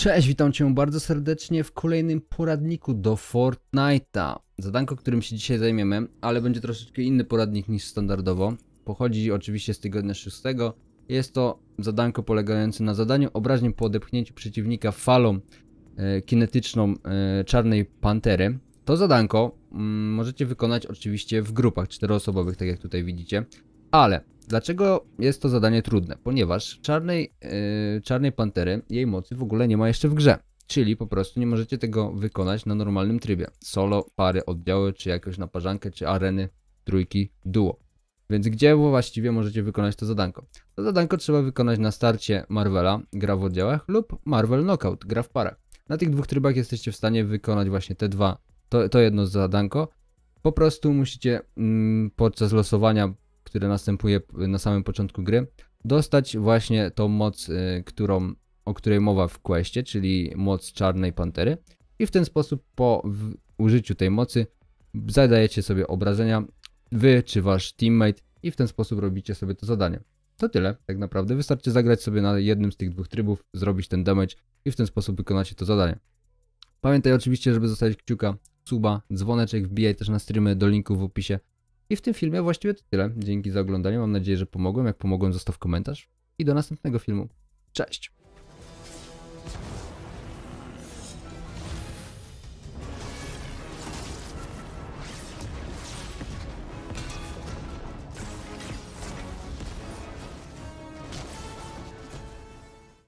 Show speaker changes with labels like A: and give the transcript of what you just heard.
A: Cześć, witam Cię bardzo serdecznie w kolejnym poradniku do Fortnite'a. Zadanko, którym się dzisiaj zajmiemy, ale będzie troszeczkę inny poradnik niż standardowo. Pochodzi oczywiście z tygodnia 6. Jest to zadanko polegające na zadaniu obraźnie po odepchnięciu przeciwnika falą e, kinetyczną e, Czarnej Pantery. To zadanko m, mm, możecie wykonać oczywiście w grupach czteroosobowych, tak jak tutaj widzicie. Ale dlaczego jest to zadanie trudne? Ponieważ czarnej, yy, czarnej pantery jej mocy w ogóle nie ma jeszcze w grze. Czyli po prostu nie możecie tego wykonać na normalnym trybie. Solo, pary, oddziały, czy jakąś parzankę, czy areny, trójki, duo. Więc gdzie właściwie możecie wykonać to zadanko? To zadanko trzeba wykonać na starcie Marvela, gra w oddziałach, lub Marvel Knockout, gra w parach. Na tych dwóch trybach jesteście w stanie wykonać właśnie te dwa, to, to jedno zadanko. Po prostu musicie mm, podczas losowania które następuje na samym początku gry, dostać właśnie tą moc, y, którą, o której mowa w questie, czyli moc Czarnej Pantery. I w ten sposób po użyciu tej mocy zadajecie sobie obrażenia, wy czy wasz teammate i w ten sposób robicie sobie to zadanie. To tyle, tak naprawdę. Wystarczy zagrać sobie na jednym z tych dwóch trybów, zrobić ten damage i w ten sposób wykonacie to zadanie. Pamiętaj oczywiście, żeby zostawić kciuka, suba, dzwoneczek, wbijaj też na streamy do linku w opisie. I w tym filmie właściwie to tyle. Dzięki za oglądanie, mam nadzieję, że pomogłem. Jak pomogłem, zostaw komentarz i do następnego filmu. Cześć!